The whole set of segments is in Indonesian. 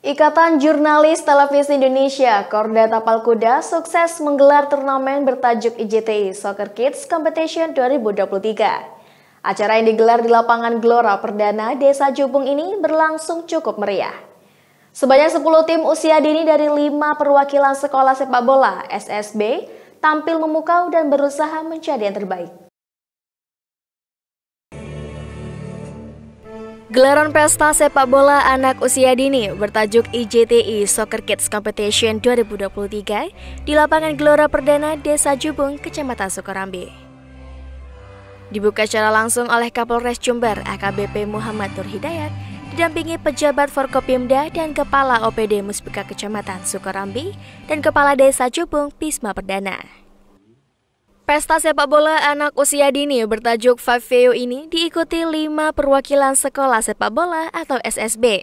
Ikatan Jurnalis Televisi Indonesia, Korda Tapal Kuda, sukses menggelar turnamen bertajuk IJTI Soccer Kids Competition 2023. Acara yang digelar di lapangan Gelora Perdana Desa Jubung ini berlangsung cukup meriah. Sebanyak 10 tim usia dini dari 5 perwakilan sekolah sepak bola SSB tampil memukau dan berusaha mencari yang terbaik. Gelaran pesta sepak bola anak usia dini bertajuk IJTI Soccer Kids Competition 2023 di lapangan Gelora Perdana Desa Jubung, Kecamatan Sukorambi. Dibuka secara langsung oleh Kapolres Jember AKBP Muhammad Nur Hidayat didampingi pejabat Forkopimda dan Kepala OPD Muspika Kecamatan Sukorambi dan Kepala Desa Jubung Pisma Perdana. Pesta sepak bola anak usia dini bertajuk Faveo ini diikuti lima perwakilan sekolah sepak bola atau SSB,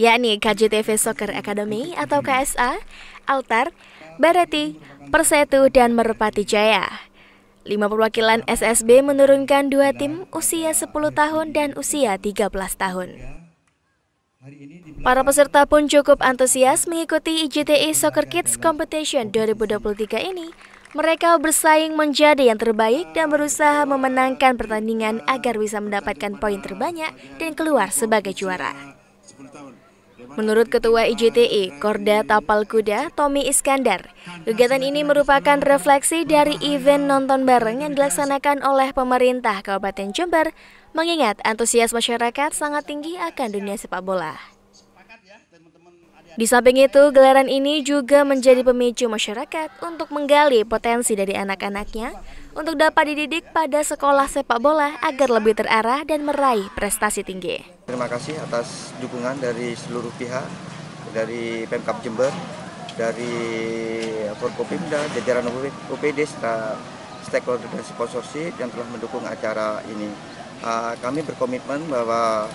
yakni KJTV Soccer Academy atau KSA, Altar, Bareti, Persetu, dan Merpati Jaya. Lima perwakilan SSB menurunkan dua tim usia 10 tahun dan usia 13 tahun. Para peserta pun cukup antusias mengikuti IJTI e Soccer Kids Competition 2023 ini mereka bersaing menjadi yang terbaik dan berusaha memenangkan pertandingan agar bisa mendapatkan poin terbanyak dan keluar sebagai juara. Menurut Ketua IJTI, Korda Tapal Kuda, Tommy Iskandar, kegiatan ini merupakan refleksi dari event nonton bareng yang dilaksanakan oleh pemerintah Kabupaten Jember, mengingat antusias masyarakat sangat tinggi akan dunia sepak bola. Di samping itu, gelaran ini juga menjadi pemicu masyarakat untuk menggali potensi dari anak-anaknya untuk dapat dididik pada sekolah sepak bola agar lebih terarah dan meraih prestasi tinggi. Terima kasih atas dukungan dari seluruh pihak, dari Pemkap Jember, dari eh, Forkopimda, jajaran UPD, serta stakeholder dan sponsorship yang telah mendukung acara ini. Ah, kami berkomitmen bahwa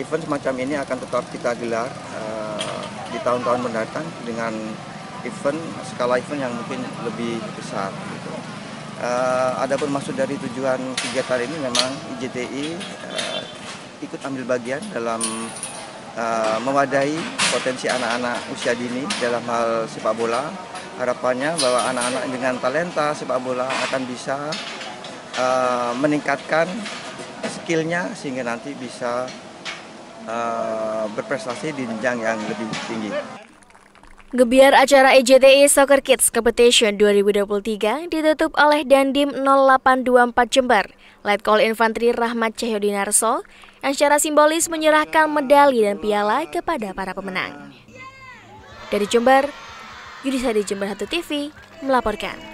event semacam ini akan tetap kita gelar ah, di tahun-tahun mendatang dengan event skala event yang mungkin lebih besar. Gitu. Uh, Adapun maksud dari tujuan kegiatan ini memang IJTI uh, eh, ikut ambil bagian dalam uh, eh, mewadahi potensi anak-anak usia dini dalam hal sepak bola. Harapannya bahwa anak-anak dengan talenta sepak bola akan bisa uh, meningkatkan skillnya sehingga nanti bisa uh, berprestasi di jenjang yang lebih tinggi. Gebiar acara EJTI e Soccer Kids Competition 2023 ditutup oleh Dandim 0824 Jember, Letkol Infanteri Rahmat Cahyodinarso, yang secara simbolis menyerahkan medali dan piala kepada para pemenang. Dari Jember, di Jember 1 TV melaporkan.